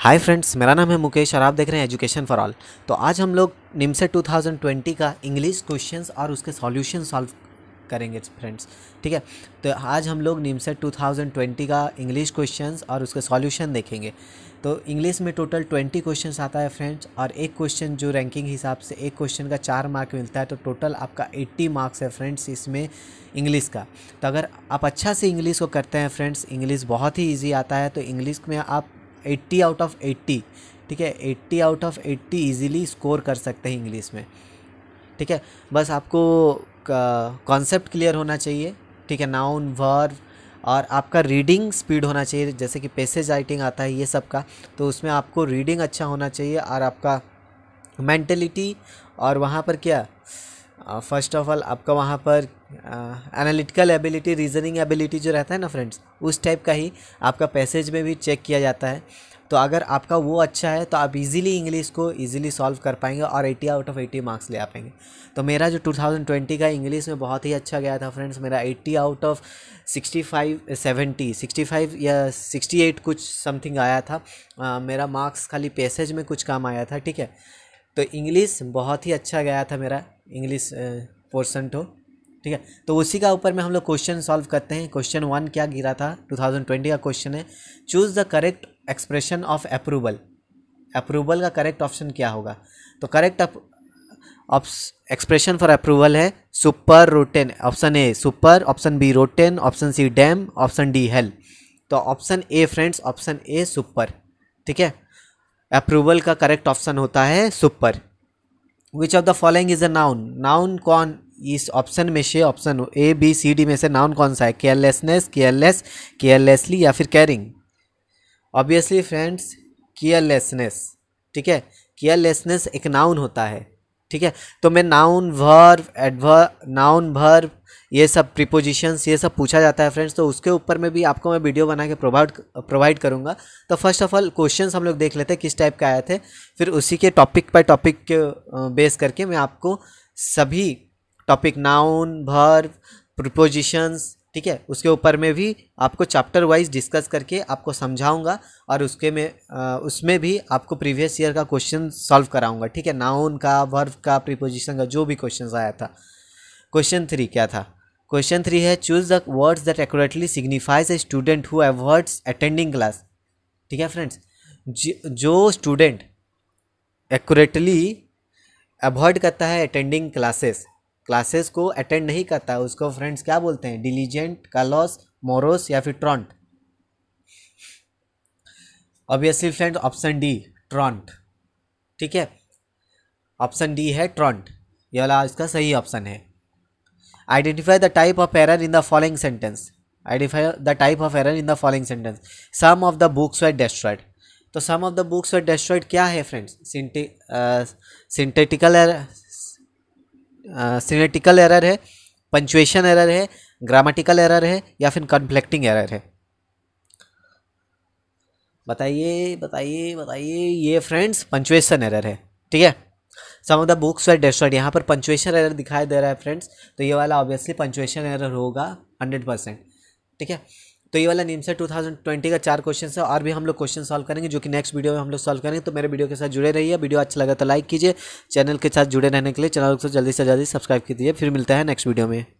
hi friends मेरा नाम है मुकेश और आप देख रहे हैं एजुकेशन फॉर ऑल तो आज हम लोग निम्से 2020 का इंग्लिश क्वेश्चंस और उसके सॉल्यूशन सॉल्व करेंगे फ्रेंड्स ठीक है तो आज हम लोग निम्सेट 2020 का इंग्लिश क्वेश्चंस और उसके सॉल्यूशन देखेंगे तो इंग्लिश में टोटल 20 क्वेश्चन आता है फ्रेंड्स और एक क्वेश्चन जो रैंकिंग हिसाब से एक क्वेश्चन का चार मार्क मिलता है तो टोटल आपका 80 मार्क्स है फ्रेंड्स इसमें इंग्लिश का तो अगर आप अच्छा से इंग्लिश को करते हैं फ्रेंड्स इंग्लिश बहुत ही ईजी आता है तो इंग्लिश में आप एट्टी आउट ऑफ एट्टी ठीक है eighty out of eighty easily score कर सकते हैं इंग्लिश में ठीक है बस आपको कॉन्सेप्ट क्लियर होना चाहिए ठीक है नाउन वर्व और आपका रीडिंग स्पीड होना चाहिए जैसे कि पैसेज राइटिंग आता है ये सब का तो उसमें आपको रीडिंग अच्छा होना चाहिए और आपका मैंटेलिटी और वहाँ पर क्या फर्स्ट ऑफ ऑल आपका वहाँ पर एनालिटिकल एबिलिटी रीजनिंग एबिलिटी जो रहता है ना फ्रेंड्स उस टाइप का ही आपका पैसेज में भी चेक किया जाता है तो अगर आपका वो अच्छा है तो आप इजीली इंग्लिश को इजीली सॉल्व कर पाएंगे और 80 आउट ऑफ 80 मार्क्स ले आ पाएंगे तो मेरा जो 2020 का इंग्लिश में बहुत ही अच्छा गया था फ्रेंड्स मेरा 80 आउट ऑफ 65 70 65 या 68 कुछ समथिंग आया था आ, uh, मेरा मार्क्स खाली पैसेज में कुछ काम आया था ठीक है तो इंग्लिश बहुत ही अच्छा गया था मेरा इंग्लिश पोर्सन हो ठीक है तो उसी का ऊपर में हम लोग क्वेश्चन सॉल्व करते हैं क्वेश्चन वन क्या गिरा था 2020 का क्वेश्चन है choose the correct expression of approval approval का करेक्ट ऑप्शन क्या होगा तो करेक्ट एक्सप्रेशन फॉर अप्रूवल है super rotten option A super option B rotten option C damn option D hell तो option A friends option A super ठीक है approval का correct option होता है super which of the following is a noun noun कौन इस option में से option A B C D में से नाउन कौन सा है केयरलेसनेस केयरलेस केयरलेसली या फिर कैरिंग ऑब्वियसली फ्रेंड्स केयरलेसनेस ठीक है केयरलेसनेस एक नाउन होता है ठीक है तो मैं noun verb adverb noun verb ये सब प्रिपोजिशंस ये सब पूछा जाता है फ्रेंड्स तो उसके ऊपर में भी आपको मैं वीडियो बना के प्रोवाइड प्रोवाइड करूँगा तो फर्स्ट ऑफ ऑल क्वेश्चंस हम लोग देख लेते हैं किस टाइप के आए थे फिर उसी के टॉपिक बाय टॉपिक बेस करके मैं आपको सभी टॉपिक नाउन वर्व प्रिपोजिशंस ठीक है उसके ऊपर में भी आपको चैप्टर वाइज डिस्कस करके आपको समझाऊंगा और उसके में आ, उसमें भी आपको प्रीवियस ईयर का क्वेश्चन सॉल्व कराऊंगा ठीक है नाउन का वर्व का प्रीपोजिशन का जो भी क्वेश्चन आया था क्वेश्चन थ्री क्या था क्वेश्चन थ्री है choose the words that accurately signifies a student who avoids attending class ठीक है फ्रेंड्स जो स्टूडेंट एक्यूरेटली अवॉइड करता है अटेंडिंग क्लासेस क्लासेस को अटेंड नहीं करता उसको फ्रेंड्स क्या बोलते हैं डिलीजेंट कलॉस मोरोस या फिर truant obviously friend option D truant ठीक है ऑप्शन डी है ट्रॉन्ट ये वाला इसका सही ऑप्शन है identify the type of error in the following sentence identify the type of error in the following sentence some of the books were destroyed तो some of the books were destroyed क्या है friends सिंटे syntactical error syntactical error है punctuation error है grammatical error है या फिर कन्फ्लेक्टिंग error है बताइए बताइए बताइए ये फ्रेंड्स पंचुएशन एरर है ठीक है some of the books were destroyed यहाँ पर पंचुएशन एरर दिखाई दे रहा है फ्रेंड्स तो ये वाला ऑब्वियसली पंचुएशन एरर होगा हंड्रेड परसेंट ठीक है तो ये वाला नीम से ट्वेंटी का चार क्वेश्चन है और भी हम लोग क्वेश्चन सॉल्व करेंगे जो कि नेक्स्ट वीडियो में हम लोग सॉल्व करेंगे तो मेरे वीडियो के साथ जुड़े रहिए वीडियो अच्छा लगा तो लाइक कीजिए चैनल के साथ जुड़े रहने के लिए चैनल को जल्दी से जल्दी सब्सक्राइब कीजिए फिर मिलता है नेक्स्ट वीडियो में